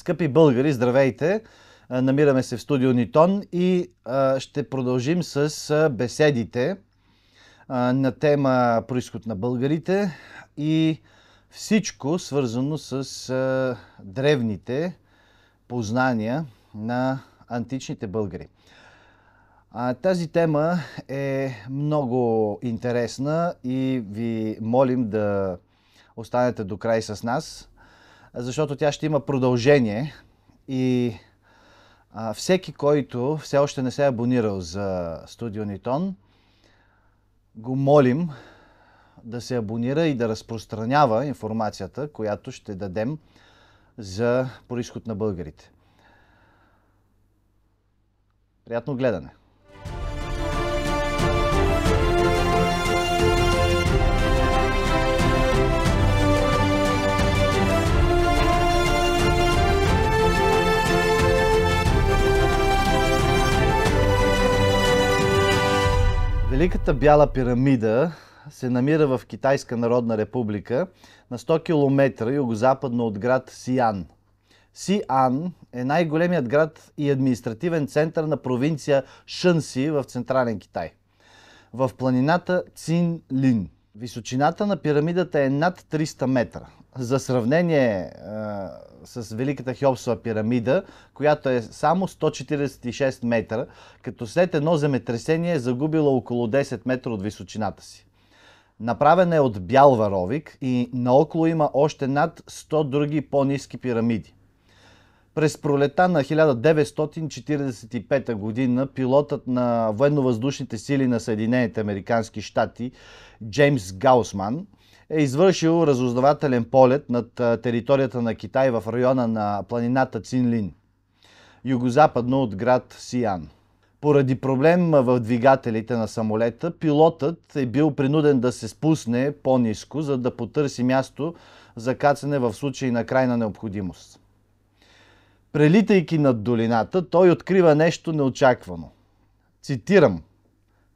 Скъпи българи, здравейте! Намираме се в студио Нитон и ще продължим с беседите на тема Происход на българите и всичко свързано с древните познания на античните българи. тази тема е много интересна и ви молим да останете до край с нас, защото тя ще има продължение и а, всеки, който все още не се е абонирал за Студио Нитон, го молим да се абонира и да разпространява информацията, която ще дадем за происход на българите. Приятно гледане! Великата бяла пирамида се намира в Китайска народна република на 100 км югозападно от град Сиан. Сиан е най-големият град и административен център на провинция Шънси в Централен Китай. В планината Цинлин – Височината на пирамидата е над 300 метра. За сравнение а, е, с Великата Хеопсова пирамида, която е само 146 метра, като след едно земетресение е загубила около 10 метра от височината си. Направена е от бял варовик и наоколо има още над 100 други по-низки пирамиди. През пролета на 1945 година пилотът на военновъздушните сили на Съединените Американски щати Джеймс Гаусман е извършил разузнавателен полет над територията на Китай в района на планината Цинлин, югозападно от град Сиян. Поради проблем в двигателите на самолета, пилотът е бил принуден да се спусне по-низко, за да потърси място за кацане в случай на крайна необходимост. Прелитайки над долината, той открива нещо неочаквано. Цитирам.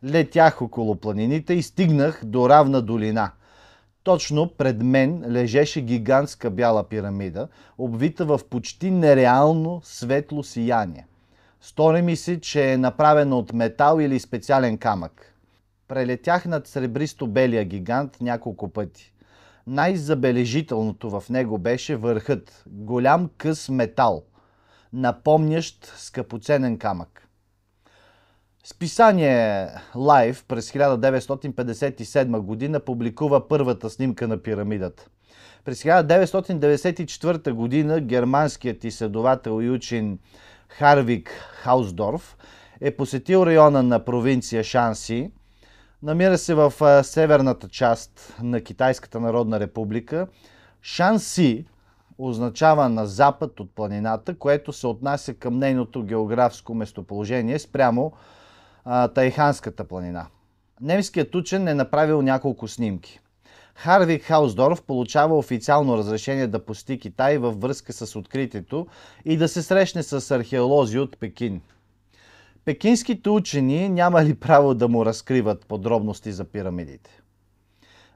Летях около планините и стигнах до равна долина. Точно пред мен лежеше гигантска бяла пирамида, обвита в почти нереално светло сияние. Стори ми се, че е направена от метал или специален камък. Прелетях над сребристо-белия гигант няколко пъти. Най-забележителното в него беше върхът – голям къс метал – напомнящ скъпоценен камък. Списание Life през 1957 година публикува първата снимка на пирамидата. През 1994 година германският изследовател и учен Харвик Хаусдорф е посетил района на провинция Шанси. Намира се в северната част на Китайската народна република. Шанси означава на запад от планината, което се отнася към нейното географско местоположение спрямо а, Тайханската планина. Немският учен е направил няколко снимки. Харвик Хаусдорф получава официално разрешение да пости Китай във връзка с откритието и да се срещне с археолози от Пекин. Пекинските учени нямали право да му разкриват подробности за пирамидите.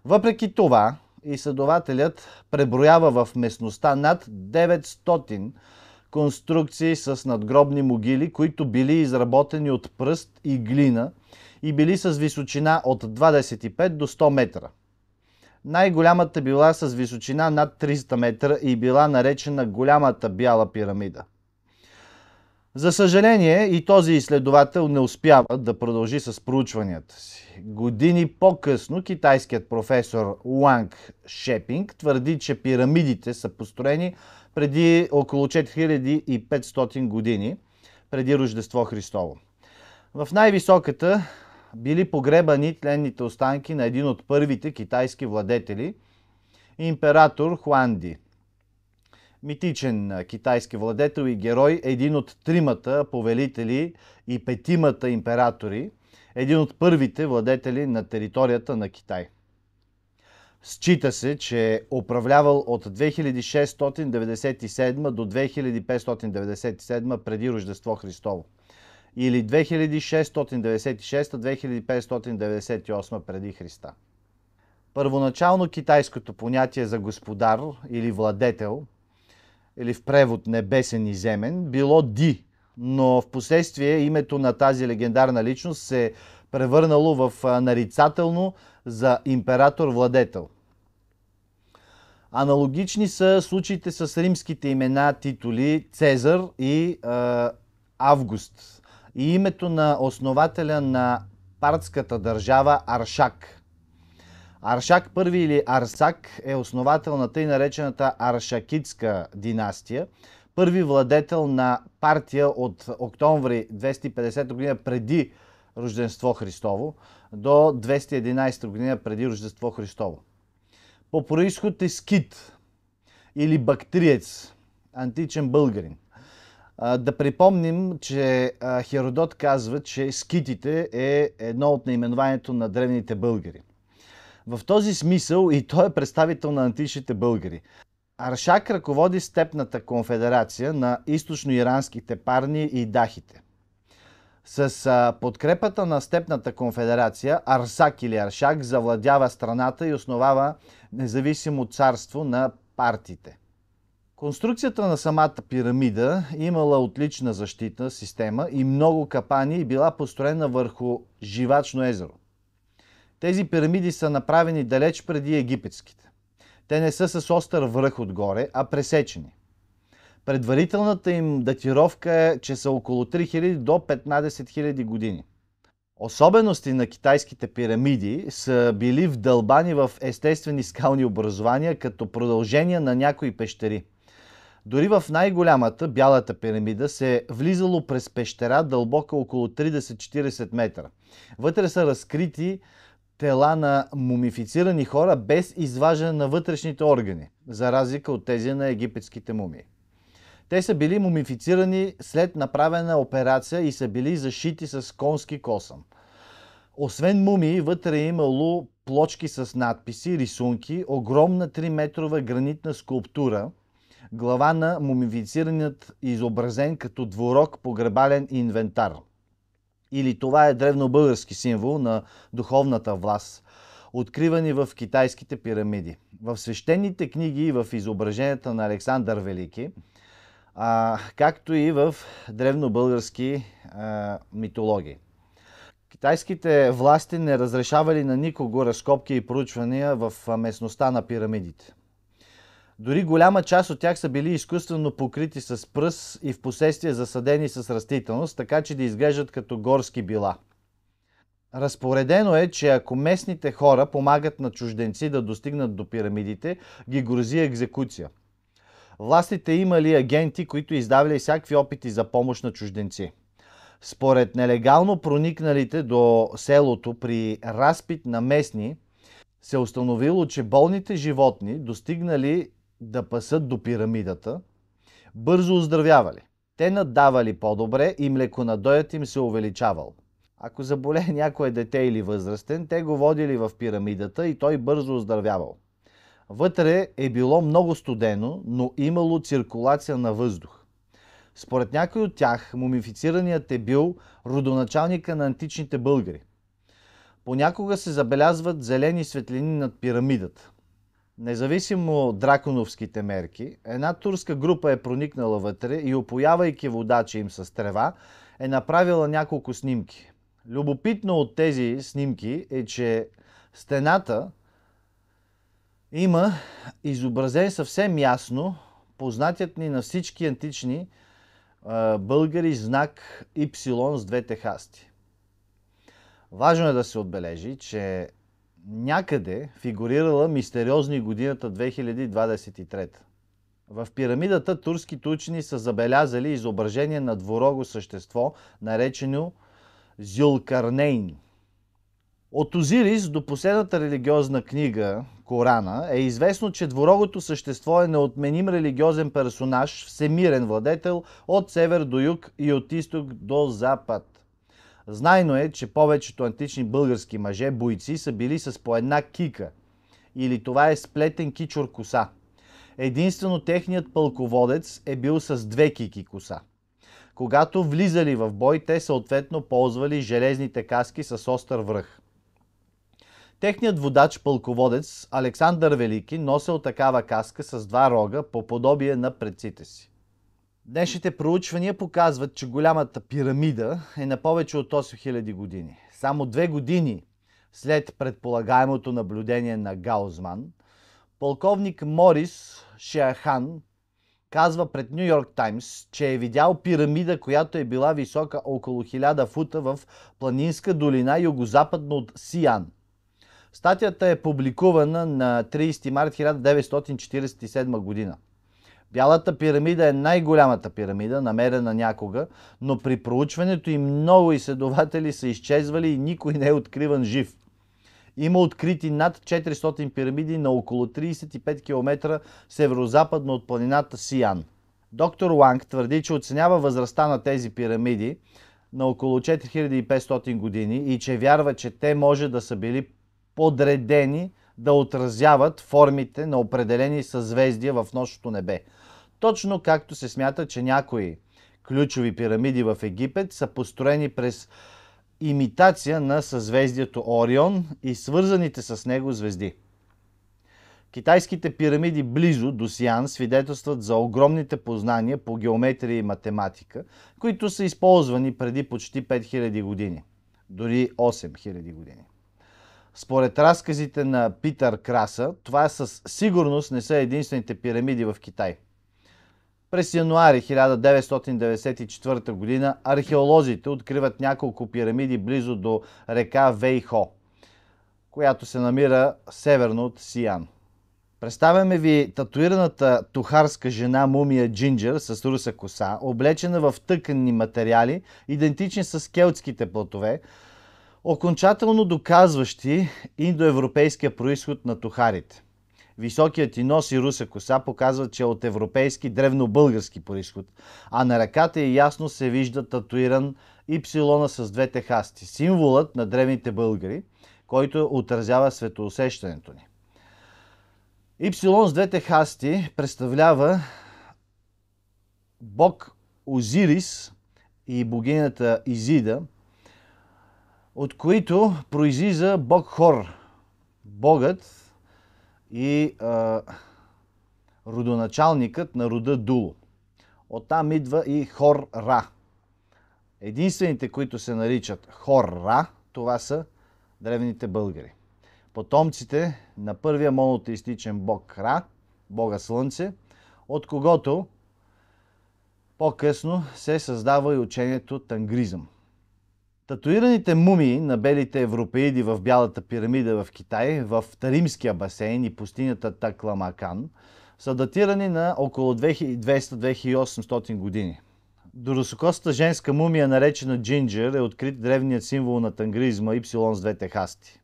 Въпреки това, изследователят преброява в местността над 900 конструкции с надгробни могили, които били изработени от пръст и глина и били с височина от 25 до 100 метра. Най-голямата била с височина над 300 метра и била наречена Голямата бяла пирамида – за съжаление и този изследовател не успява да продължи с проучванията си. Години по-късно китайският професор Уанг Шепинг твърди, че пирамидите са построени преди около 4500 години, преди Рождество Христово. В най-високата били погребани тленните останки на един от първите китайски владетели, император Хуанди – митичен китайски владетел и герой, един от тримата повелители и петимата императори, един от първите владетели на територията на Китай. Счита се, че е управлявал от 2697 до 2597 преди Рождество Христово или 2696-2598 преди Христа. Първоначално китайското понятие за господар или владетел – или в превод небесен и земен, било Ди, но в последствие името на тази легендарна личност се превърнало в нарицателно за император-владетел. Аналогични са случаите с римските имена титули Цезар и е, Август и името на основателя на партската държава Аршак – Аршак I или Арсак е основател на тъй наречената Аршакитска династия, първи владетел на партия от октомври 250 година преди Рождество Христово до 211 година преди Рождество Христово. По происход е скит или бактриец, античен българин. Да припомним, че Херодот казва, че скитите е едно от наименованието на древните българи. В този смисъл и той е представител на античните българи. Аршак ръководи степната конфедерация на източно-иранските парни и дахите. С подкрепата на степната конфедерация Арсак или Аршак завладява страната и основава независимо царство на партите. Конструкцията на самата пирамида е имала отлична защитна система и много капани и била построена върху живачно езеро. Тези пирамиди са направени далеч преди египетските. Те не са с остър връх отгоре, а пресечени. Предварителната им датировка е, че са около 3000 до 15 000 години. Особености на китайските пирамиди са били вдълбани в естествени скални образования като продължение на някои пещери. Дори в най-голямата, бялата пирамида, се е влизало през пещера дълбока около 30-40 метра. Вътре са разкрити тела на мумифицирани хора без изваждане на вътрешните органи, за разлика от тези на египетските мумии. Те са били мумифицирани след направена операция и са били защити с конски косъм. Освен мумии, вътре е имало плочки с надписи, рисунки, огромна 3-метрова гранитна скулптура, глава на мумифицираният изобразен като дворок погребален инвентар – или това е древнобългарски символ на духовната власт, откривани в китайските пирамиди. В свещените книги и в изображенията на Александър Велики, а, както и в древнобългарски а, митологии. Китайските власти не разрешавали на никого разкопки и проучвания в местността на пирамидите. Дори голяма част от тях са били изкуствено покрити с пръс и в последствие засадени с растителност, така че да изглеждат като горски била. Разпоредено е, че ако местните хора помагат на чужденци да достигнат до пирамидите, ги грози екзекуция. Властите имали агенти, които издавали всякакви опити за помощ на чужденци. Според нелегално проникналите до селото при разпит на местни, се установило, че болните животни, достигнали да пасат до пирамидата, бързо оздравявали. Те надавали по-добре и млеконадоят им се увеличавал. Ако заболе някое дете или възрастен, те го водили в пирамидата и той бързо оздравявал. Вътре е било много студено, но имало циркулация на въздух. Според някой от тях, мумифицираният е бил родоначалника на античните българи. Понякога се забелязват зелени светлини над пирамидата. Независимо от драконовските мерки, една турска група е проникнала вътре и опоявайки водачи им с трева, е направила няколко снимки. Любопитно от тези снимки е, че стената има изобразен съвсем ясно познатият ни на всички антични българи знак Y с двете хасти. Важно е да се отбележи, че някъде фигурирала мистериозни годината 2023. В пирамидата турските учени са забелязали изображение на дворого същество, наречено Зюлкарнейн. От Озирис до последната религиозна книга, Корана, е известно, че дворогото същество е неотменим религиозен персонаж, всемирен владетел от север до юг и от изток до запад. Знайно е, че повечето антични български мъже, бойци, са били с по една кика. Или това е сплетен кичор коса. Единствено техният пълководец е бил с две кики коса. Когато влизали в бой, те съответно ползвали железните каски с остър връх. Техният водач, пълководец Александър Велики, носил такава каска с два рога по подобие на предците си. Днешните проучвания показват, че голямата пирамида е на повече от 8000 години. Само две години след предполагаемото наблюдение на Гаузман, полковник Морис Шеахан казва пред Нью Йорк Таймс, че е видял пирамида, която е била висока около 1000 фута в планинска долина югозападно от Сиян. Статията е публикувана на 30 март 1947 година. Бялата пирамида е най-голямата пирамида, намерена някога, но при проучването и много изследователи са изчезвали и никой не е откриван жив. Има открити над 400 пирамиди на около 35 км северо-западно от планината Сиян. Доктор Ланг твърди, че оценява възрастта на тези пирамиди на около 4500 години и че вярва, че те може да са били подредени да отразяват формите на определени съзвездия в нощното небе. Точно както се смята, че някои ключови пирамиди в Египет са построени през имитация на съзвездието Орион и свързаните с него звезди. Китайските пирамиди близо до Сиан свидетелстват за огромните познания по геометрия и математика, които са използвани преди почти 5000 години, дори 8000 години. Според разказите на Питър Краса, това е със сигурност не са единствените пирамиди в Китай. През януари 1994 г. археолозите откриват няколко пирамиди близо до река Вейхо, която се намира северно от Сиян. Представяме ви татуираната тухарска жена мумия Джинджер с руса коса, облечена в тъканни материали, идентични с келтските платове, окончателно доказващи индоевропейския происход на тухарите. Високият и нос и руса коса показват, че е от европейски древнобългарски происход, а на ръката и ясно се вижда татуиран Ипсилона с двете хасти, символът на древните българи, който отразява светоусещането ни. Ипсилон с двете хасти представлява бог Озирис и богинята Изида – от които произлиза Бог Хор, Богът и а, родоначалникът на рода Дуло. Оттам идва и Хор Ра. Единствените, които се наричат Хор Ра, това са древните българи. Потомците на първия монотеистичен бог Ра, бога Слънце, от когото по-късно се създава и учението тангризъм. Татуираните мумии на белите европеиди в Бялата пирамида в Китай, в Таримския басейн и пустинята Такламакан са датирани на около 2200-2800 години. Доросокоста женска мумия, наречена Джинджер, е открит древният символ на тангризма Ипсилон с двете хасти.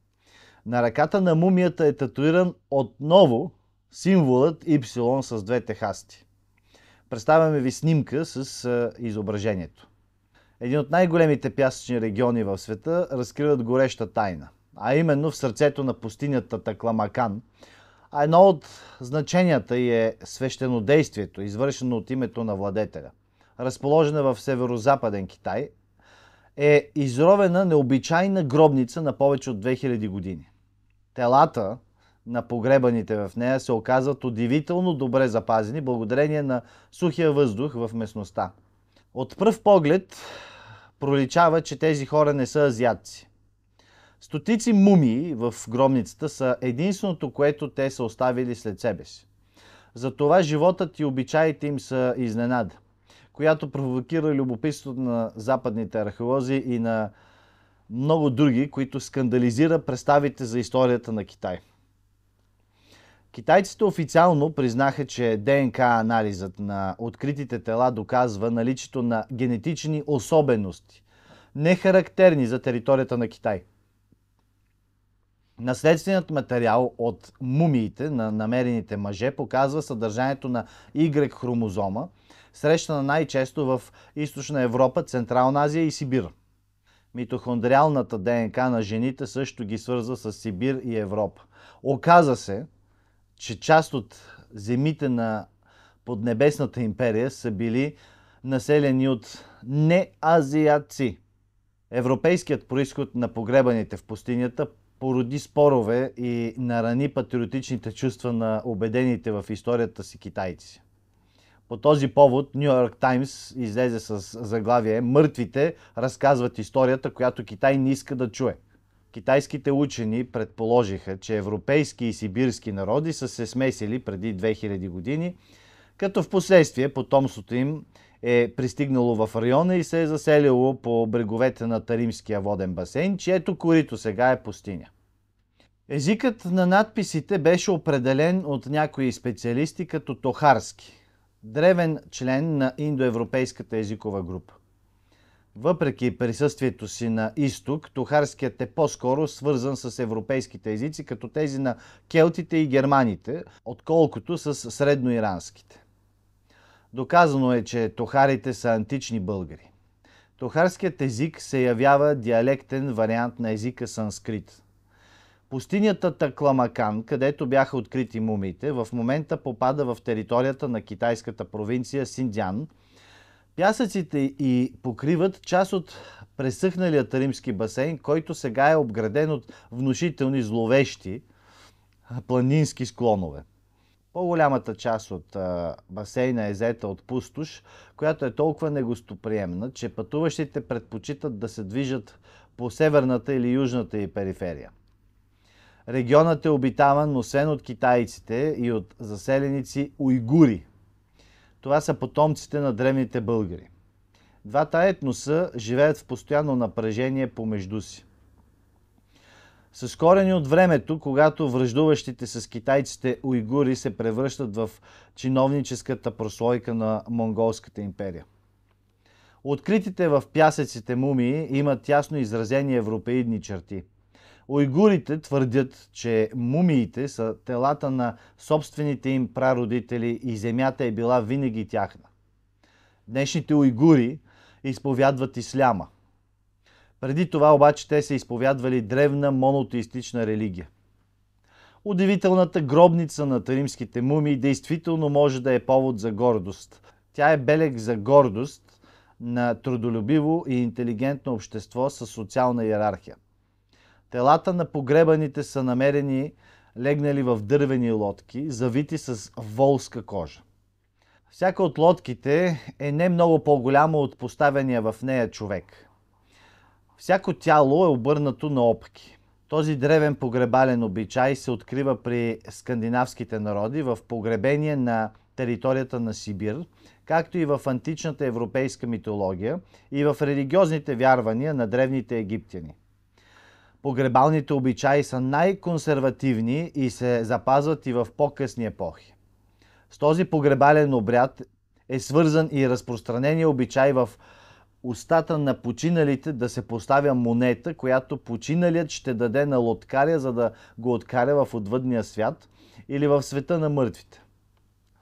На ръката на мумията е татуиран отново символът Ипсилон с двете хасти. Представяме ви снимка с е, изображението един от най-големите пясъчни региони в света, разкриват гореща тайна. А именно в сърцето на пустинята Такламакан. А едно от значенията е свещенодействието, извършено от името на владетеля. Разположена в северо-западен Китай, е изровена необичайна гробница на повече от 2000 години. Телата на погребаните в нея се оказват удивително добре запазени благодарение на сухия въздух в местността – от пръв поглед проличава, че тези хора не са азиатци. Стотици мумии в гробницата са единственото, което те са оставили след себе си. Затова животът и обичаите им са изненада, която провокира любопитството на западните археолози и на много други, които скандализира представите за историята на Китай – Китайците официално признаха, че ДНК анализът на откритите тела доказва наличието на генетични особености, нехарактерни за територията на Китай. Наследственият материал от мумиите на намерените мъже показва съдържанието на Y хромозома, срещана най-често в Източна Европа, Централна Азия и Сибир. Митохондриалната ДНК на жените също ги свързва с Сибир и Европа. Оказа се, че част от земите на поднебесната империя са били населени от неазиаци. Европейският происход на погребаните в пустинята породи спорове и нарани патриотичните чувства на убедените в историята си китайци. По този повод Нью Йорк Таймс излезе с заглавие Мъртвите разказват историята, която Китай не иска да чуе – Китайските учени предположиха, че европейски и сибирски народи са се смесили преди 2000 години, като в последствие потомството им е пристигнало в района и се е заселило по бреговете на Таримския воден басейн, чието корито сега е пустиня. Езикът на надписите беше определен от някои специалисти като тохарски, древен член на индоевропейската езикова група. Въпреки присъствието си на изток, Тухарският е по-скоро свързан с европейските езици, като тези на келтите и германите, отколкото с средноиранските. Доказано е, че тухарите са антични българи. Тухарският език се явява диалектен вариант на езика санскрит. Пустинята Такламакан, където бяха открити мумите, в момента попада в територията на китайската провинция Синдзян – Пясъците и покриват част от пресъхналият римски басейн, който сега е обграден от внушителни зловещи планински склонове. По-голямата част от басейна е зета от пустош, която е толкова негостоприемна, че пътуващите предпочитат да се движат по северната или южната и периферия. Регионът е обитаван освен от китайците и от заселеници уйгури – това са потомците на древните българи. Двата етноса живеят в постоянно напрежение помежду си. С корени от времето, когато връждуващите с китайците уйгури се превръщат в чиновническата прослойка на Монголската империя. Откритите в пясъците мумии имат ясно изразени европеидни черти – Уйгурите твърдят, че мумиите са телата на собствените им прародители и земята е била винаги тяхна. Днешните уйгури изповядват исляма. Преди това обаче те са изповядвали древна монотеистична религия. Удивителната гробница на таримските мумии действително може да е повод за гордост. Тя е белег за гордост на трудолюбиво и интелигентно общество с социална иерархия. Телата на погребаните са намерени легнали в дървени лодки, завити с волска кожа. Всяка от лодките е не много по-голяма от поставения в нея човек. Всяко тяло е обърнато на опки. Този древен погребален обичай се открива при скандинавските народи в погребение на територията на Сибир, както и в античната европейска митология и в религиозните вярвания на древните египтяни – погребалните обичаи са най-консервативни и се запазват и в по-късни епохи. С този погребален обряд е свързан и разпространения обичай в устата на починалите да се поставя монета, която починалият ще даде на лоткаря, за да го откаря в отвъдния свят или в света на мъртвите.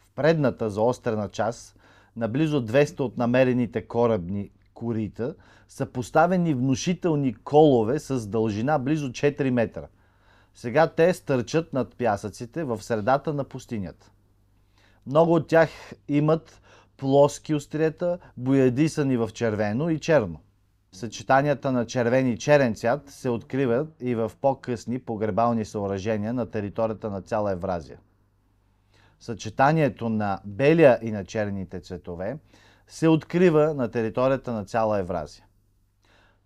В предната заострена част, на близо 200 от намерените корабни корита, са поставени внушителни колове с дължина близо 4 метра. Сега те стърчат над пясъците в средата на пустинята. Много от тях имат плоски острията, боядисани в червено и черно. Съчетанията на червен и черен цвят се откриват и в по-късни погребални съоръжения на територията на цяла Евразия. Съчетанието на белия и на черните цветове се открива на територията на цяла Евразия.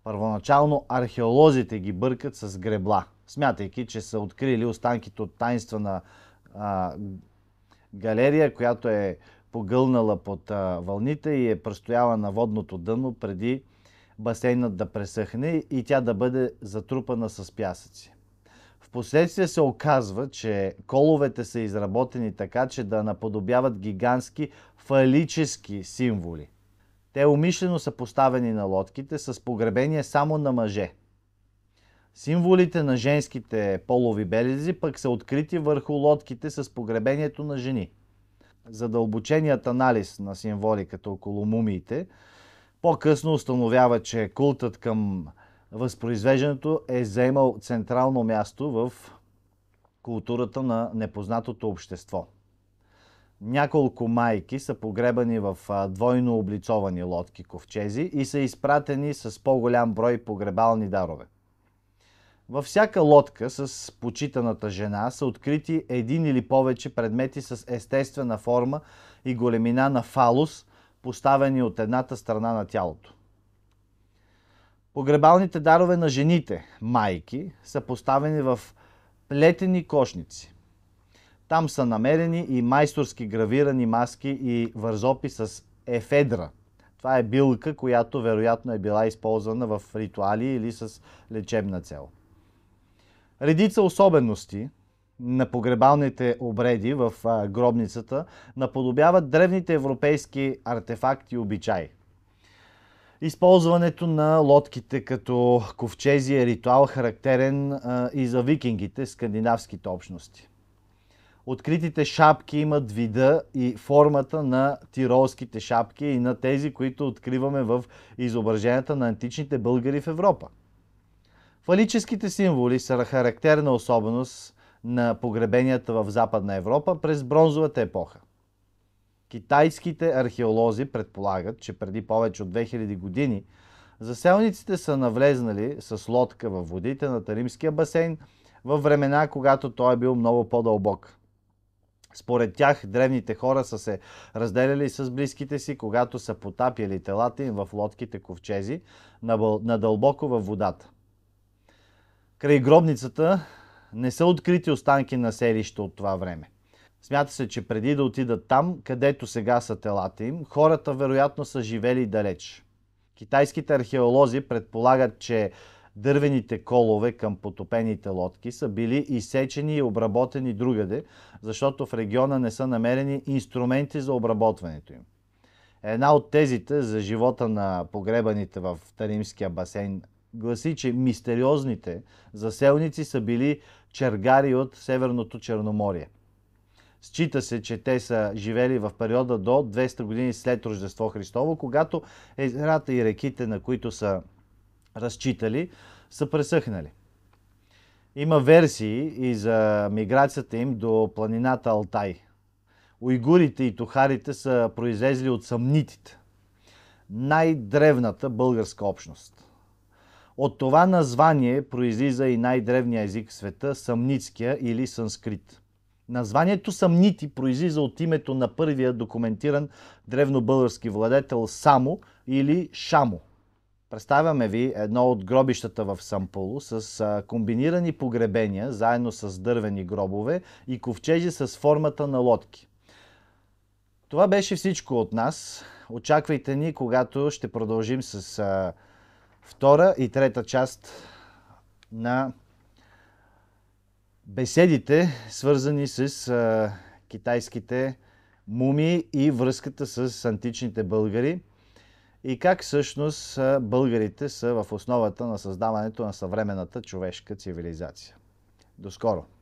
Първоначално археолозите ги бъркат с гребла, смятайки, че са открили останките от тайнства на галерия, която е погълнала под а, вълните и е престояла на водното дъно преди басейнът да пресъхне и тя да бъде затрупана с пясъци. Впоследствие се оказва, че коловете са изработени така, че да наподобяват гигантски фалически символи – те умишлено са поставени на лодките с погребение само на мъже. Символите на женските полови белези пък са открити върху лодките с погребението на жени. Задълбоченият анализ на символиката около мумиите по-късно установява, че култът към възпроизвеждането е заемал централно място в културата на непознатото общество – няколко майки са погребани в двойно облицовани лодки ковчези и са изпратени с по-голям брой погребални дарове. Във всяка лодка с почитаната жена са открити един или повече предмети с естествена форма и големина на фалус, поставени от едната страна на тялото. Погребалните дарове на жените, майки, са поставени в плетени кошници. Там са намерени и майсторски гравирани маски и вързопи с ефедра. Това е билка, която вероятно е била използвана в ритуали или с лечебна цел. Редица особености на погребалните обреди в гробницата наподобяват древните европейски артефакти и обичаи. Използването на лодките като ковчези е ритуал характерен и за викингите, скандинавските общности – Откритите шапки имат вида и формата на тиролските шапки и на тези, които откриваме в изображенията на античните българи в Европа. Фалическите символи са характерна особеност на погребенията в Западна Европа през бронзовата епоха. Китайските археолози предполагат, че преди повече от 2000 години заселниците са навлезнали с лодка във водите на Таримския басейн във времена, когато той е бил много по-дълбок. Според тях древните хора са се разделяли с близките си, когато са потапяли телата им в лодките ковчези надълбоко във водата. Край гробницата не са открити останки на селище от това време. Смята се, че преди да отидат там, където сега са телата им, хората вероятно са живели далеч. Китайските археолози предполагат, че дървените колове към потопените лодки са били изсечени и обработени другаде, защото в региона не са намерени инструменти за обработването им. Една от тезите за живота на погребаните в Таримския басейн гласи, че мистериозните заселници са били чергари от Северното Черноморие. Счита се, че те са живели в периода до 200 години след Рождество Христово, когато езерата и реките, на които са разчитали, са пресъхнали. Има версии и за миграцията им до планината Алтай. Уйгурите и тухарите са произлезли от самнитите, най-древната българска общност. От това название произлиза и най-древния език в света – съмницкия или санскрит. Названието Съмнити произлиза от името на първия документиран древнобългарски владетел Само или Шамо. Представяме ви едно от гробищата в Сампуло с комбинирани погребения, заедно с дървени гробове и ковчежи с формата на лодки. Това беше всичко от нас. Очаквайте ни, когато ще продължим с втора и трета част на беседите, свързани с китайските мумии и връзката с античните българи и как всъщност българите са в основата на създаването на съвременната човешка цивилизация. До скоро!